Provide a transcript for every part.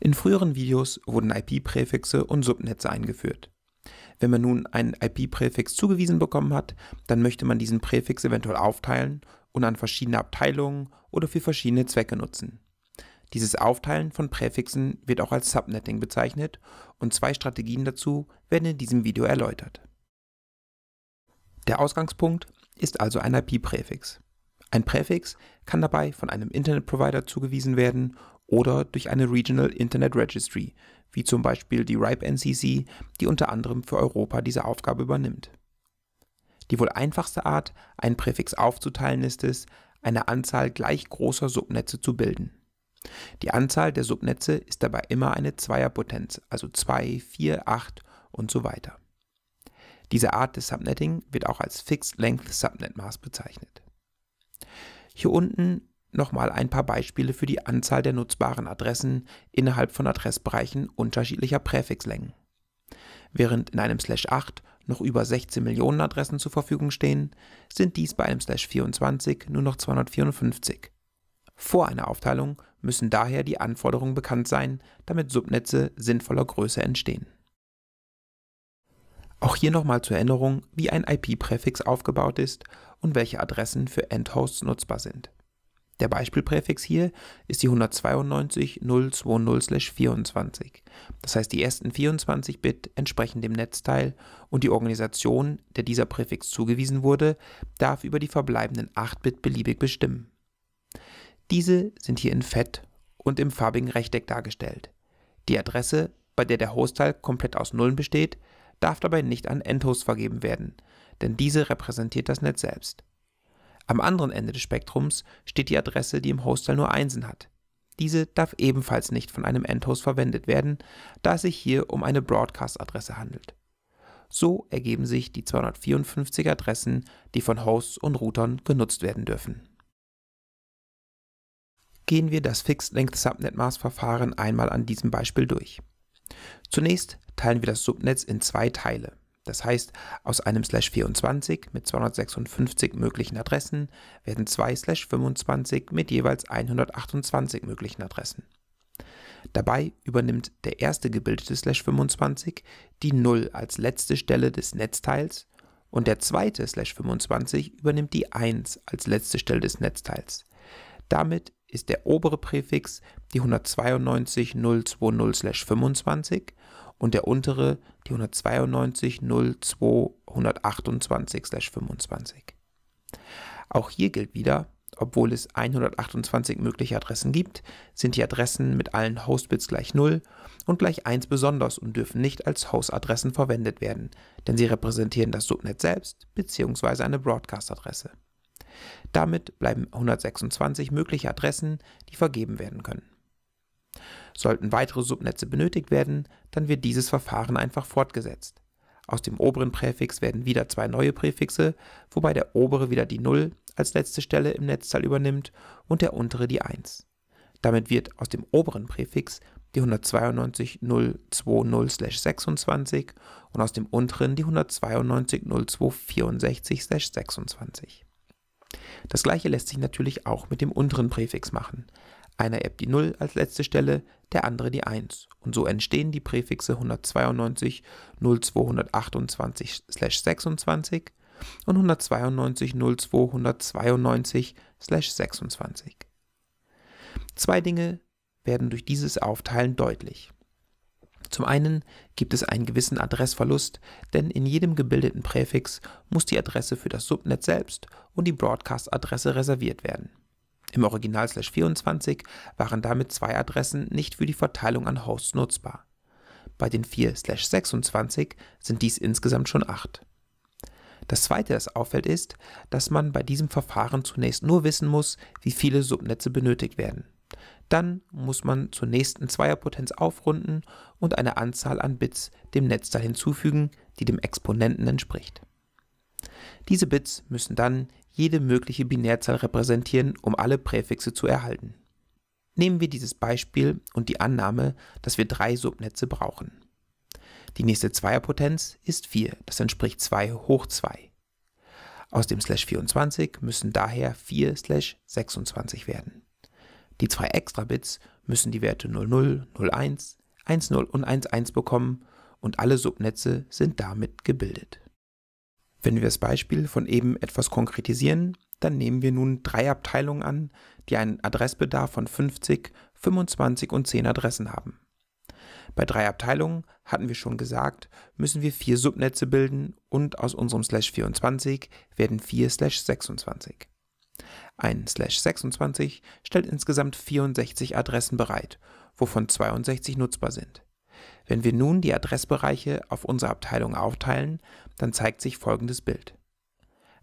In früheren Videos wurden IP-Präfixe und Subnetze eingeführt. Wenn man nun einen IP-Präfix zugewiesen bekommen hat, dann möchte man diesen Präfix eventuell aufteilen und an verschiedene Abteilungen oder für verschiedene Zwecke nutzen. Dieses Aufteilen von Präfixen wird auch als Subnetting bezeichnet und zwei Strategien dazu werden in diesem Video erläutert. Der Ausgangspunkt ist also ein IP-Präfix. Ein Präfix kann dabei von einem Internetprovider zugewiesen werden oder durch eine Regional Internet Registry, wie zum Beispiel die RIPE NCC, die unter anderem für Europa diese Aufgabe übernimmt. Die wohl einfachste Art, einen Präfix aufzuteilen, ist es, eine Anzahl gleich großer Subnetze zu bilden. Die Anzahl der Subnetze ist dabei immer eine Zweierpotenz, also 2, 4, 8 und so weiter. Diese Art des Subnetting wird auch als Fixed Length Subnet Maß bezeichnet. Hier unten nochmal ein paar Beispiele für die Anzahl der nutzbaren Adressen innerhalb von Adressbereichen unterschiedlicher Präfixlängen. Während in einem Slash 8 noch über 16 Millionen Adressen zur Verfügung stehen, sind dies bei einem Slash 24 nur noch 254. Vor einer Aufteilung müssen daher die Anforderungen bekannt sein, damit Subnetze sinnvoller Größe entstehen. Auch hier nochmal zur Erinnerung, wie ein IP-Präfix aufgebaut ist und welche Adressen für Endhosts nutzbar sind. Der Beispielpräfix hier ist die 192.020/24. Das heißt, die ersten 24 Bit entsprechen dem Netzteil und die Organisation, der dieser Präfix zugewiesen wurde, darf über die verbleibenden 8 Bit beliebig bestimmen. Diese sind hier in Fett und im farbigen Rechteck dargestellt. Die Adresse, bei der der Hostteil komplett aus Nullen besteht, darf dabei nicht an Endhost vergeben werden, denn diese repräsentiert das Netz selbst. Am anderen Ende des Spektrums steht die Adresse, die im Hostile nur Einsen hat. Diese darf ebenfalls nicht von einem Endhost verwendet werden, da es sich hier um eine Broadcast-Adresse handelt. So ergeben sich die 254 Adressen, die von Hosts und Routern genutzt werden dürfen. Gehen wir das Fixed Length Subnet Mask Verfahren einmal an diesem Beispiel durch. Zunächst teilen wir das Subnetz in zwei Teile. Das heißt, aus einem Slash 24 mit 256 möglichen Adressen werden zwei Slash 25 mit jeweils 128 möglichen Adressen. Dabei übernimmt der erste gebildete Slash 25 die 0 als letzte Stelle des Netzteils und der zweite Slash 25 übernimmt die 1 als letzte Stelle des Netzteils. Damit ist der obere Präfix die 192.020/25 und der untere die 192 25 Auch hier gilt wieder, obwohl es 128 mögliche Adressen gibt, sind die Adressen mit allen Hostbits gleich 0 und gleich 1 besonders und dürfen nicht als Hostadressen verwendet werden, denn sie repräsentieren das Subnet selbst bzw. eine Broadcast-Adresse. Damit bleiben 126 mögliche Adressen, die vergeben werden können. Sollten weitere Subnetze benötigt werden, dann wird dieses Verfahren einfach fortgesetzt. Aus dem oberen Präfix werden wieder zwei neue Präfixe, wobei der obere wieder die 0 als letzte Stelle im Netzteil übernimmt und der untere die 1. Damit wird aus dem oberen Präfix die 192.020/26 und aus dem unteren die 192.0264/26. Das gleiche lässt sich natürlich auch mit dem unteren Präfix machen. Einer App die 0 als letzte Stelle, der andere die 1 und so entstehen die Präfixe 192 0228/26 und 192 0292/26. Zwei Dinge werden durch dieses Aufteilen deutlich. Zum einen gibt es einen gewissen Adressverlust, denn in jedem gebildeten Präfix muss die Adresse für das Subnet selbst und die Broadcast-Adresse reserviert werden. Im Original 24 waren damit zwei Adressen nicht für die Verteilung an Hosts nutzbar. Bei den 4 26 sind dies insgesamt schon acht. Das zweite, das auffällt, ist, dass man bei diesem Verfahren zunächst nur wissen muss, wie viele Subnetze benötigt werden. Dann muss man zur nächsten Zweierpotenz aufrunden und eine Anzahl an Bits dem Netzteil hinzufügen, die dem Exponenten entspricht. Diese Bits müssen dann jede mögliche Binärzahl repräsentieren, um alle Präfixe zu erhalten. Nehmen wir dieses Beispiel und die Annahme, dass wir drei Subnetze brauchen. Die nächste Zweierpotenz ist 4, das entspricht 2 hoch 2. Aus dem Slash 24 müssen daher 4 Slash 26 werden. Die zwei Extra-Bits müssen die Werte 00, 01, 10 und 11 bekommen und alle Subnetze sind damit gebildet. Wenn wir das Beispiel von eben etwas konkretisieren, dann nehmen wir nun drei Abteilungen an, die einen Adressbedarf von 50, 25 und 10 Adressen haben. Bei drei Abteilungen, hatten wir schon gesagt, müssen wir vier Subnetze bilden und aus unserem Slash 24 werden vier Slash 26. Ein Slash 26 stellt insgesamt 64 Adressen bereit, wovon 62 nutzbar sind. Wenn wir nun die Adressbereiche auf unsere Abteilung aufteilen, dann zeigt sich folgendes Bild.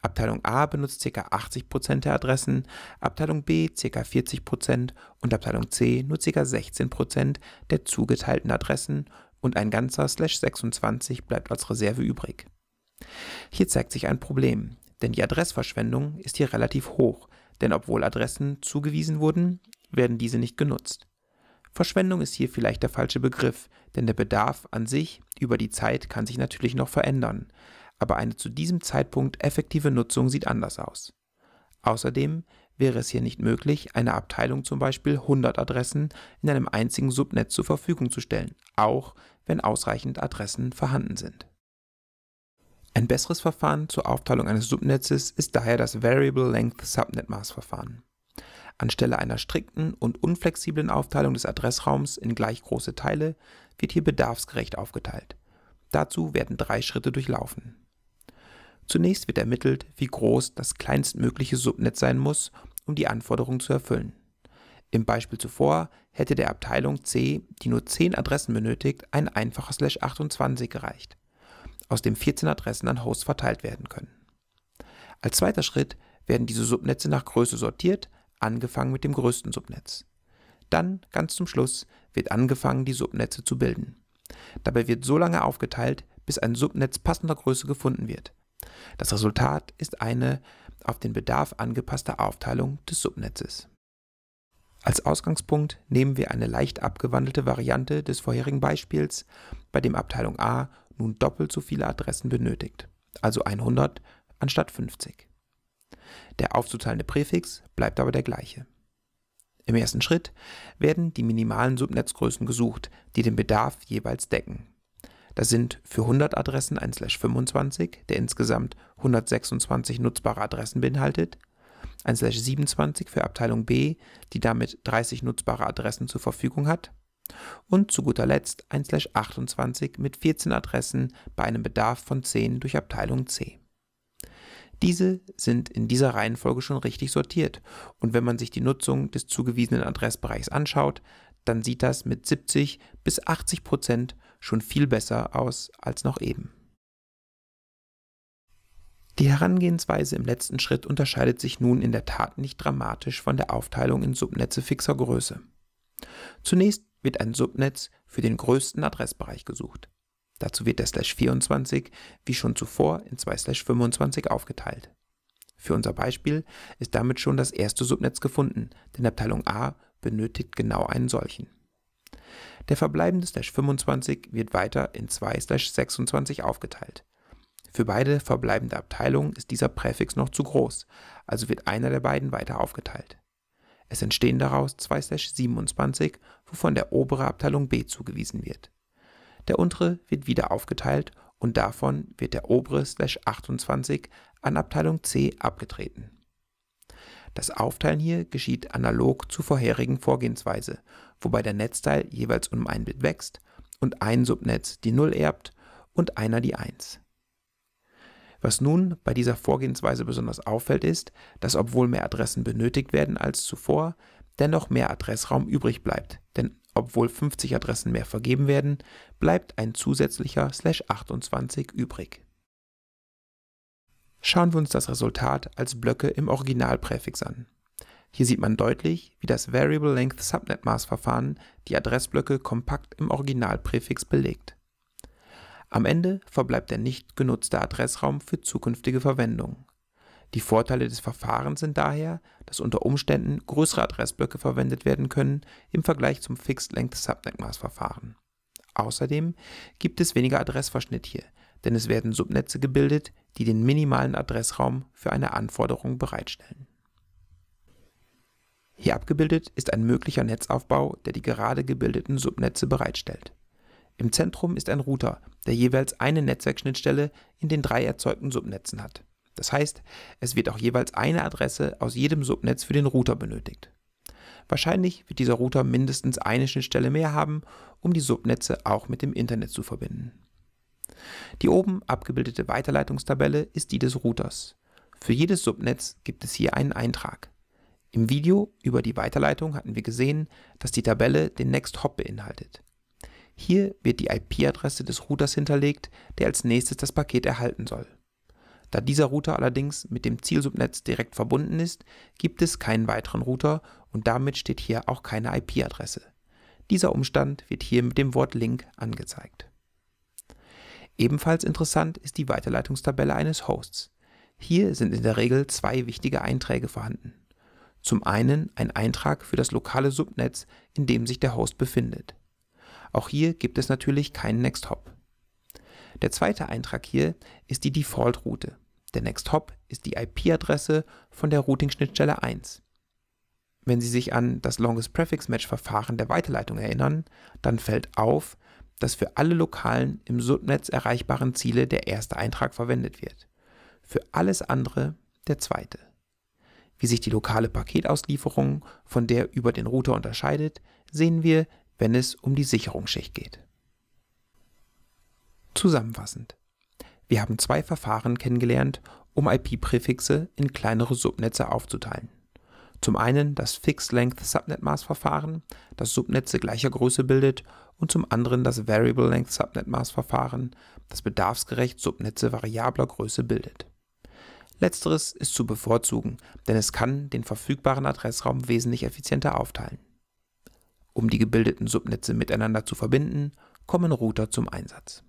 Abteilung A benutzt ca. 80% der Adressen, Abteilung B ca. 40% und Abteilung C nur ca. 16% der zugeteilten Adressen und ein ganzer slash 26 bleibt als Reserve übrig. Hier zeigt sich ein Problem, denn die Adressverschwendung ist hier relativ hoch, denn obwohl Adressen zugewiesen wurden, werden diese nicht genutzt. Verschwendung ist hier vielleicht der falsche Begriff, denn der Bedarf an sich über die Zeit kann sich natürlich noch verändern, aber eine zu diesem Zeitpunkt effektive Nutzung sieht anders aus. Außerdem wäre es hier nicht möglich, einer Abteilung zum Beispiel 100 Adressen in einem einzigen Subnetz zur Verfügung zu stellen, auch wenn ausreichend Adressen vorhanden sind. Ein besseres Verfahren zur Aufteilung eines Subnetzes ist daher das Variable Length Subnet Maß Verfahren. Anstelle einer strikten und unflexiblen Aufteilung des Adressraums in gleich große Teile wird hier bedarfsgerecht aufgeteilt. Dazu werden drei Schritte durchlaufen. Zunächst wird ermittelt, wie groß das kleinstmögliche Subnetz sein muss, um die Anforderungen zu erfüllen. Im Beispiel zuvor hätte der Abteilung C, die nur 10 Adressen benötigt, ein einfacher Slash 28 gereicht, aus dem 14 Adressen an Hosts verteilt werden können. Als zweiter Schritt werden diese Subnetze nach Größe sortiert angefangen mit dem größten Subnetz. Dann, ganz zum Schluss, wird angefangen, die Subnetze zu bilden. Dabei wird so lange aufgeteilt, bis ein Subnetz passender Größe gefunden wird. Das Resultat ist eine auf den Bedarf angepasste Aufteilung des Subnetzes. Als Ausgangspunkt nehmen wir eine leicht abgewandelte Variante des vorherigen Beispiels, bei dem Abteilung A nun doppelt so viele Adressen benötigt, also 100 anstatt 50. Der aufzuteilende Präfix bleibt aber der gleiche. Im ersten Schritt werden die minimalen Subnetzgrößen gesucht, die den Bedarf jeweils decken. Das sind für 100 Adressen ein Slash 25, der insgesamt 126 nutzbare Adressen beinhaltet, ein Slash 27 für Abteilung B, die damit 30 nutzbare Adressen zur Verfügung hat und zu guter Letzt ein Slash 28 mit 14 Adressen bei einem Bedarf von 10 durch Abteilung C. Diese sind in dieser Reihenfolge schon richtig sortiert. Und wenn man sich die Nutzung des zugewiesenen Adressbereichs anschaut, dann sieht das mit 70 bis 80 Prozent schon viel besser aus als noch eben. Die Herangehensweise im letzten Schritt unterscheidet sich nun in der Tat nicht dramatisch von der Aufteilung in Subnetze fixer Größe. Zunächst wird ein Subnetz für den größten Adressbereich gesucht. Dazu wird der Slash 24 wie schon zuvor in zwei Slash 25 aufgeteilt. Für unser Beispiel ist damit schon das erste Subnetz gefunden, denn Abteilung A benötigt genau einen solchen. Der verbleibende Slash 25 wird weiter in zwei Slash 26 aufgeteilt. Für beide verbleibende Abteilungen ist dieser Präfix noch zu groß, also wird einer der beiden weiter aufgeteilt. Es entstehen daraus zwei Slash 27, wovon der obere Abteilung B zugewiesen wird. Der untere wird wieder aufgeteilt und davon wird der obere Slash 28 an Abteilung C abgetreten. Das Aufteilen hier geschieht analog zur vorherigen Vorgehensweise, wobei der Netzteil jeweils um ein Bit wächst und ein Subnetz die 0 erbt und einer die 1. Was nun bei dieser Vorgehensweise besonders auffällt, ist, dass obwohl mehr Adressen benötigt werden als zuvor, dennoch mehr Adressraum übrig bleibt, denn obwohl 50 Adressen mehr vergeben werden, bleibt ein zusätzlicher /28 übrig. Schauen wir uns das Resultat als Blöcke im Originalpräfix an. Hier sieht man deutlich, wie das Variable Length Subnet Maß Verfahren die Adressblöcke kompakt im Originalpräfix belegt. Am Ende verbleibt der nicht genutzte Adressraum für zukünftige Verwendung die Vorteile des Verfahrens sind daher, dass unter Umständen größere Adressblöcke verwendet werden können im Vergleich zum Fixed Length Subnet Mask Verfahren. Außerdem gibt es weniger Adressverschnitt hier, denn es werden Subnetze gebildet, die den minimalen Adressraum für eine Anforderung bereitstellen. Hier abgebildet ist ein möglicher Netzaufbau, der die gerade gebildeten Subnetze bereitstellt. Im Zentrum ist ein Router, der jeweils eine Netzwerkschnittstelle in den drei erzeugten Subnetzen hat. Das heißt, es wird auch jeweils eine Adresse aus jedem Subnetz für den Router benötigt. Wahrscheinlich wird dieser Router mindestens eine Schnittstelle mehr haben, um die Subnetze auch mit dem Internet zu verbinden. Die oben abgebildete Weiterleitungstabelle ist die des Routers. Für jedes Subnetz gibt es hier einen Eintrag. Im Video über die Weiterleitung hatten wir gesehen, dass die Tabelle den Next Hop beinhaltet. Hier wird die IP-Adresse des Routers hinterlegt, der als nächstes das Paket erhalten soll. Da dieser Router allerdings mit dem Zielsubnetz direkt verbunden ist, gibt es keinen weiteren Router und damit steht hier auch keine IP-Adresse. Dieser Umstand wird hier mit dem Wort Link angezeigt. Ebenfalls interessant ist die Weiterleitungstabelle eines Hosts. Hier sind in der Regel zwei wichtige Einträge vorhanden. Zum einen ein Eintrag für das lokale Subnetz, in dem sich der Host befindet. Auch hier gibt es natürlich keinen Next Hop. Der zweite Eintrag hier ist die Default-Route. Der Next Hop ist die IP-Adresse von der Routing-Schnittstelle 1. Wenn Sie sich an das Longest Prefix Match Verfahren der Weiterleitung erinnern, dann fällt auf, dass für alle lokalen im Subnetz erreichbaren Ziele der erste Eintrag verwendet wird. Für alles andere der zweite. Wie sich die lokale Paketauslieferung von der über den Router unterscheidet, sehen wir, wenn es um die Sicherungsschicht geht. Zusammenfassend: Wir haben zwei Verfahren kennengelernt, um IP-Präfixe in kleinere Subnetze aufzuteilen. Zum einen das Fixed-Length-Subnet-Maß-Verfahren, das Subnetze gleicher Größe bildet, und zum anderen das Variable-Length-Subnet-Maß-Verfahren, das bedarfsgerecht Subnetze variabler Größe bildet. Letzteres ist zu bevorzugen, denn es kann den verfügbaren Adressraum wesentlich effizienter aufteilen. Um die gebildeten Subnetze miteinander zu verbinden, kommen Router zum Einsatz